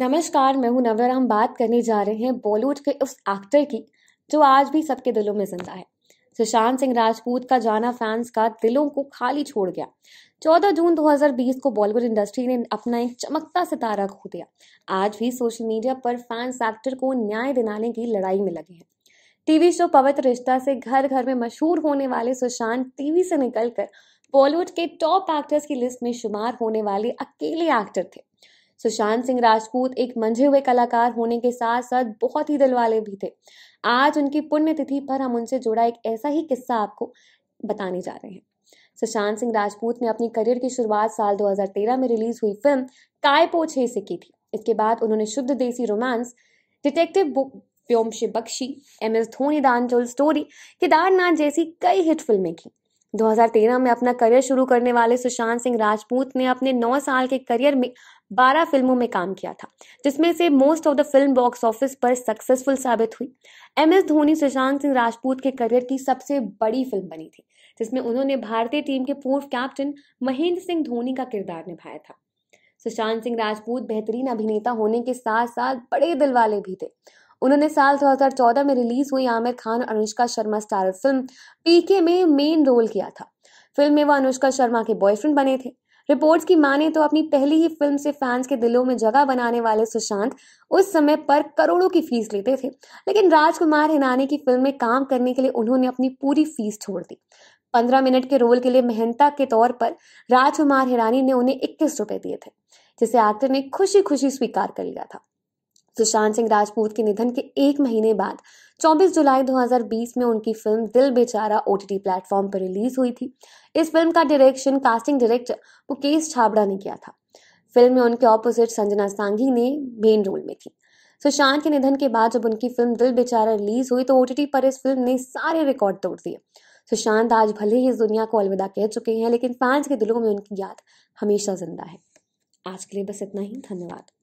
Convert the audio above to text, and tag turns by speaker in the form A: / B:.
A: नमस्कार मैं हूं नवर हम बात करने जा रहे हैं बॉलीवुड के उस एक्टर की जो आज भी सबके दिलों में जिंदा है सुशांत सिंह राजपूत का जाना फैंस का दिलों को खाली छोड़ गया 14 जून 2020 को बॉलीवुड इंडस्ट्री ने अपना एक चमकता सितारा खो दिया आज भी सोशल मीडिया पर फैंस एक्टर को न्याय दिलाने की लड़ाई में लगे हैं टीवी शो पवित्र रिश्ता से घर घर में मशहूर होने वाले सुशांत टीवी से निकलकर बॉलीवुड के टॉप एक्टर्स की लिस्ट में शुमार होने वाले अकेले एक्टर थे सुशांत सिंह राजपूत एक मंझे हुए कलाकार होने के साथ साथ बहुत ही दिलवाले भी थे आज उनकी पुण्यतिथि पर हम उनसे जुड़ा एक ऐसा ही किस्सा आपको बताने जा रहे हैं सुशांत सिंह राजपूत ने अपनी करियर की शुरुआत साल 2013 में रिलीज हुई फिल्म काय पोछे से की थी इसके बाद उन्होंने Shuddh Desi romance detective book Byomkesh Bakshi M S Dhoni दानचोल स्टोरी केदारनाथ जैसी कई हिट फिल्में की 2013 में अपना करियर शुरू करने वाले सुशांत सिंह राजपूत ने अपने 9 साल के करियर में बारह फिल्मों में काम किया था जिसमें से most of the film box office पर सक्सेसफुल साबित हुई एम एस धोनी सुशांत सिंह राजपूत के करियर की सबसे बड़ी फिल्म बनी थी जिसमें उन्होंने भारतीय टीम के पूर्व कैप्टन महेंद्र सिंह धोनी का किरदार निभाया था सुशांत सिंह राजपूत बेहतरीन अभिनेता होने के साथ साथ बड़े दिल वाले भी थे उन्होंने साल 2014 में रिलीज हुई आमिर खान और अनुष्का शर्मा स्टारर फिल्म पीके में मेन रोल किया था फिल्म में वह अनुष्का शर्मा के बॉयफ्रेंड बने थे रिपोर्ट्स की माने तो अपनी पहली ही फिल्म से फैंस के दिलों में जगह बनाने वाले सुशांत उस समय पर करोड़ों की फीस लेते थे लेकिन राजकुमार हिनानी की फिल्म में काम करने के लिए उन्होंने अपनी पूरी फीस छोड़ दी पंद्रह मिनट के रोल के लिए मेहनता के तौर पर राजकुमार हिरानी ने उन्हें इक्कीस रुपए दिए थे जिसे एक्टर ने खुशी खुशी स्वीकार कर लिया था सुशांत सिंह राजपूत के निधन के एक महीने बाद 24 जुलाई 2020 में उनकी film Dil Bechara O T platform पर रिलीज हुई थी इस फिल्म का direction casting director Mukesh Chhabra ने किया था फिल्म में उनके ऑपोजिट संजना सांघी ने मेन रोल में थी सुशांत के निधन के बाद जब उनकी फिल्म दिल बेचारा रिलीज हुई तो ओ पर इस फिल्म ने सारे रिकॉर्ड तोड़ दिए सुशांत आज भले ही इस दुनिया को अलविदा कह चुके हैं लेकिन फैंस के दिलों में उनकी याद हमेशा जिंदा है आज के लिए बस इतना ही धन्यवाद